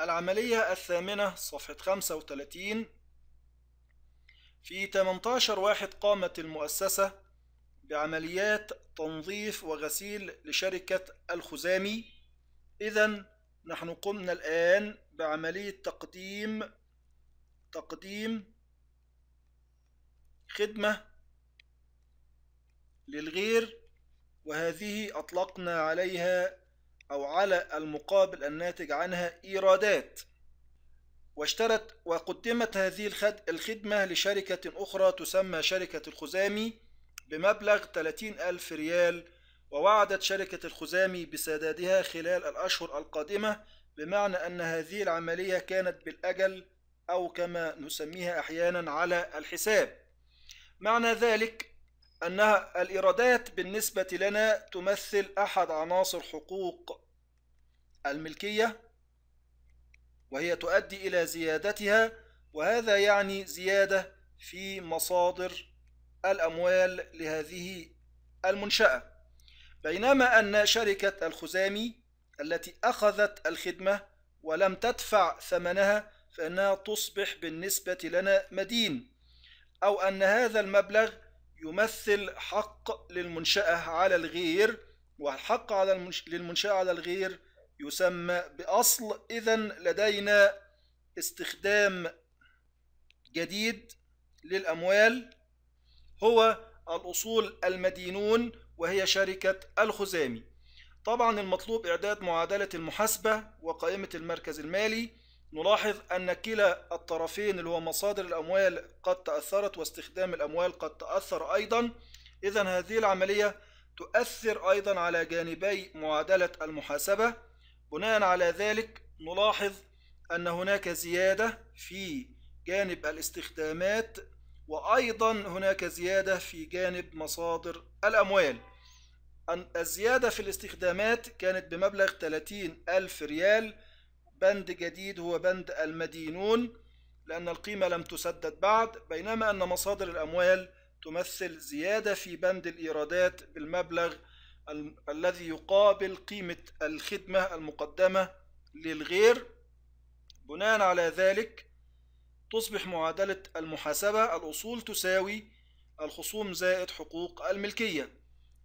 العملية الثامنة صفحة 35 في 18 واحد قامت المؤسسة بعمليات تنظيف وغسيل لشركة الخزامي إذا نحن قمنا الآن بعملية تقديم تقديم خدمة للغير وهذه أطلقنا عليها أو على المقابل الناتج عنها إيرادات واشترت وقدمت هذه الخدمة لشركة أخرى تسمى شركة الخزامي بمبلغ 30 ألف ريال ووعدت شركة الخزامي بسدادها خلال الأشهر القادمة بمعنى أن هذه العملية كانت بالأجل أو كما نسميها أحيانا على الحساب معنى ذلك أنها الإيرادات بالنسبة لنا تمثل أحد عناصر حقوق الملكية وهي تؤدي إلى زيادتها وهذا يعني زيادة في مصادر الأموال لهذه المنشأة بينما أن شركة الخزامي التي أخذت الخدمة ولم تدفع ثمنها فإنها تصبح بالنسبة لنا مدين أو أن هذا المبلغ يمثل حق للمنشأة على الغير والحق على المنش... للمنشأة على الغير يسمى بأصل إذا لدينا استخدام جديد للأموال هو الأصول المدينون وهي شركة الخزامي طبعا المطلوب إعداد معادلة المحاسبة وقائمة المركز المالي نلاحظ أن كلا الطرفين اللي هو مصادر الأموال قد تأثرت واستخدام الأموال قد تأثر أيضا إذا هذه العملية تؤثر أيضا على جانبي معادلة المحاسبة بناء على ذلك نلاحظ أن هناك زيادة في جانب الاستخدامات وأيضا هناك زيادة في جانب مصادر الأموال الزيادة في الاستخدامات كانت بمبلغ 30 ألف ريال بند جديد هو بند المدينون لأن القيمة لم تسدد بعد بينما أن مصادر الأموال تمثل زيادة في بند الإيرادات بالمبلغ ال الذي يقابل قيمة الخدمة المقدمة للغير بناء على ذلك تصبح معادلة المحاسبة الأصول تساوي الخصوم زائد حقوق الملكية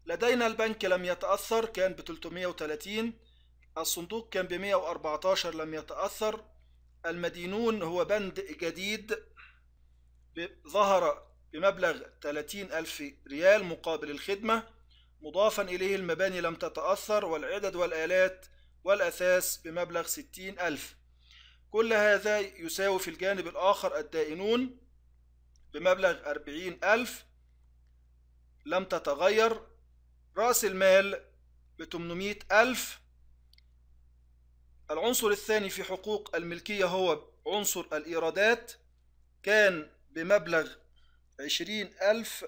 لدينا البنك لم يتأثر كان ب 330 الصندوق كان ب 114 لم يتأثر المدينون هو بند جديد ظهر بمبلغ 30 ألف ريال مقابل الخدمة مضافا إليه المباني لم تتأثر والعدد والآلات والأثاث بمبلغ 60 ألف كل هذا يساوي في الجانب الآخر الدائنون بمبلغ 40 ألف لم تتغير رأس المال ب 800 ألف العنصر الثاني في حقوق الملكية هو عنصر الإيرادات كان بمبلغ عشرين ألف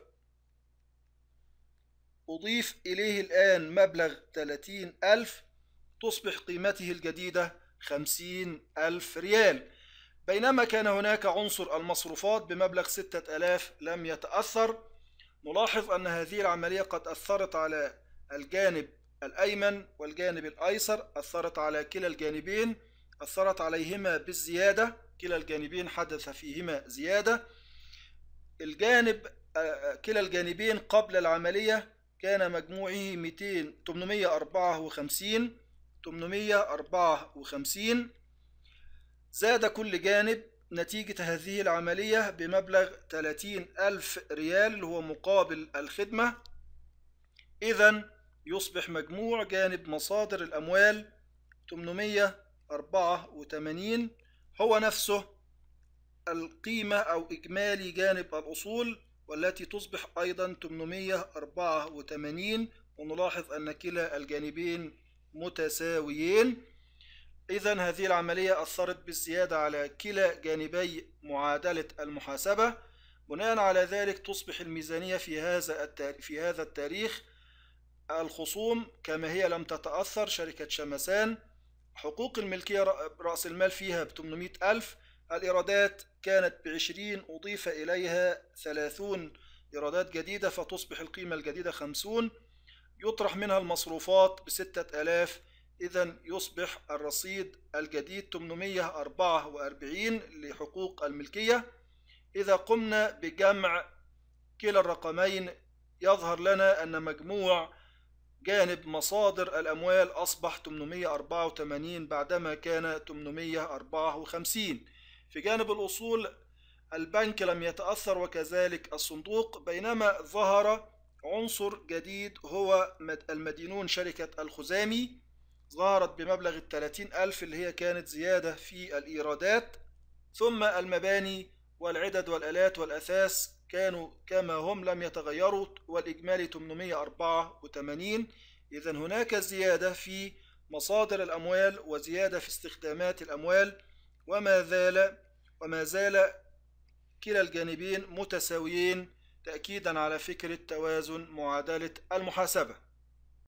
أضيف إليه الآن مبلغ تلاتين ألف تصبح قيمته الجديدة خمسين ألف ريال بينما كان هناك عنصر المصروفات بمبلغ ستة ألاف لم يتأثر نلاحظ أن هذه العملية قد أثرت على الجانب الأيمن والجانب الأيسر أثرت على كلا الجانبين أثرت عليهما بالزيادة كلا الجانبين حدث فيهما زيادة الجانب آه، آه، كلا الجانبين قبل العملية كان مجموعه 200 854 854 زاد كل جانب نتيجة هذه العملية بمبلغ 30 ألف ريال اللي هو مقابل الخدمة إذا يصبح مجموع جانب مصادر الأموال 884 هو نفسه القيمة أو إجمالي جانب الأصول والتي تصبح أيضا 884 ونلاحظ أن كلا الجانبين متساويين إذا هذه العملية أثرت بالزيادة على كلا جانبي معادلة المحاسبة بناء على ذلك تصبح الميزانية في هذا التاريخ الخصوم كما هي لم تتأثر شركة شمسان حقوق الملكية رأس المال فيها ب 800 ألف الإيرادات كانت ب 20 أضيف إليها 30 إيرادات جديدة فتصبح القيمة الجديدة 50 يطرح منها المصروفات ب 6000 إذا يصبح الرصيد الجديد 844 لحقوق الملكية إذا قمنا بجمع كلا الرقمين يظهر لنا أن مجموع جانب مصادر الأموال أصبح 884 بعدما كان 854 في جانب الأصول البنك لم يتأثر وكذلك الصندوق بينما ظهر عنصر جديد هو المدينون شركة الخزامي ظهرت بمبلغ الثلاثين ألف اللي هي كانت زيادة في الإيرادات ثم المباني والعدد والآلات والأثاث كانوا كما هم لم يتغيروا والإجمالي 884 إذا هناك زيادة في مصادر الأموال وزيادة في استخدامات الأموال وما زال وما زال كلا الجانبين متساويين تأكيدا على فكرة توازن معادلة المحاسبة